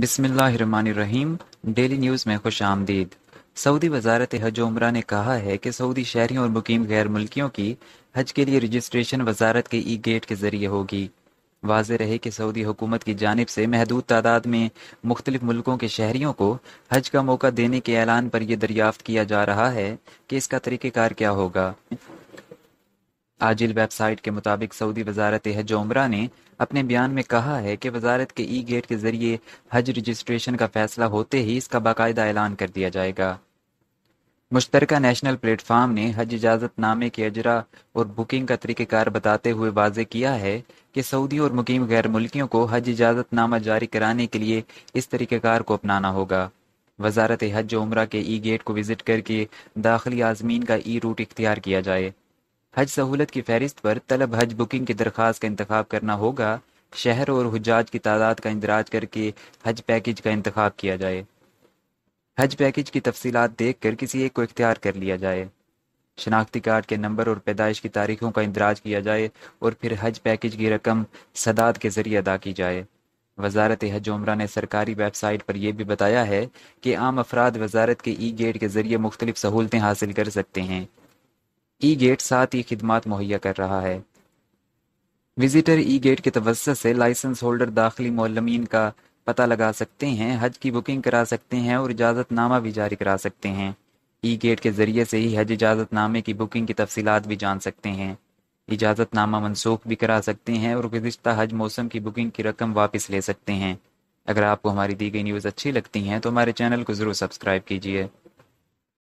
बिसमीम daily news में खुश आमदीद सऊदी वजारत हज उमरा ने कहा है कि सऊदी शहरी और मुकीम गैर मुल्कियों की हज के लिए रजिस्ट्रेशन वजारत के ई गेट के जरिए होगी वाज रहे कि सऊदी हुकूमत की जानब से महदूद तादाद में मुख्तलिफ मुल्कों के शहरियों को हज का मौका देने के ऐलान पर यह दरियाफ्त किया जा रहा है कि इसका तरीक़ार क्या होगा आजिल वेबसाइट के मुताबिक सऊदी वजारत हज उमरा ने अपने बयान में कहा है कि वजारत के ई गेट के जरिए हज रजिस्ट्रेशन का फैसला होते ही इसका बाकायदा ऐलान कर दिया जाएगा मुश्तर नेशनल प्लेटफार्म ने हज इजाजत नामे के अजरा और बुकिंग का तरीक़ार बताते हुए वाज किया है कि सऊदी और मुकीम गैर मुल्कियों को हज इजाजत नामा जारी कराने के लिए इस तरीक़ार को अपनाना होगा वजारत हज उम्र के ई गेट को विज़िट करके दाखिली आजमीन का ई रूट इख्तियार किया जाए हज सहूलत की फहरिस्त पर तलब हज बुकिंग की दरख्वास्त का इंतखब करना होगा शहर और हजाज की तादाद का इंदराज करके हज पैकेज का इंतखब किया जाए हज पैकेज की तफसीत देख कर किसी एक को इख्तियार कर लिया जाए शनाख्ती कार्ड के नंबर और पैदाइश की तारीखों का इंदराज किया जाए और फिर हज पैकेज की रकम सदात के जरिए अदा की जाए वजारत हज उमरा ने सरकारी वेबसाइट पर यह भी बताया है कि आम अफराद वजारत के ई गेट के जरिए मुख्तलिफ सहूलतें हासिल कर सकते हैं ई गेट साथ ही खिदमत मुहैया कर रहा है विजिटर ई गेट के तवस्त से लाइसेंस होल्डर दाखिली मौलमीन का पता लगा सकते हैं हज की बुकिंग करा सकते हैं और इजाज़तनामा भी जारी करा सकते हैं ई गेट के ज़रिए से ही हज इजाजत नामे की बुकिंग की तफसीत भी जान सकते हैं इजाज़त नामा मनसूख भी करा सकते हैं और गुज्त हज मौसम की बुकिंग की रकम वापस ले सकते हैं अगर आपको हमारी दी गई न्यूज़ अच्छी लगती हैं तो हमारे चैनल को ज़रूर सब्सक्राइब कीजिए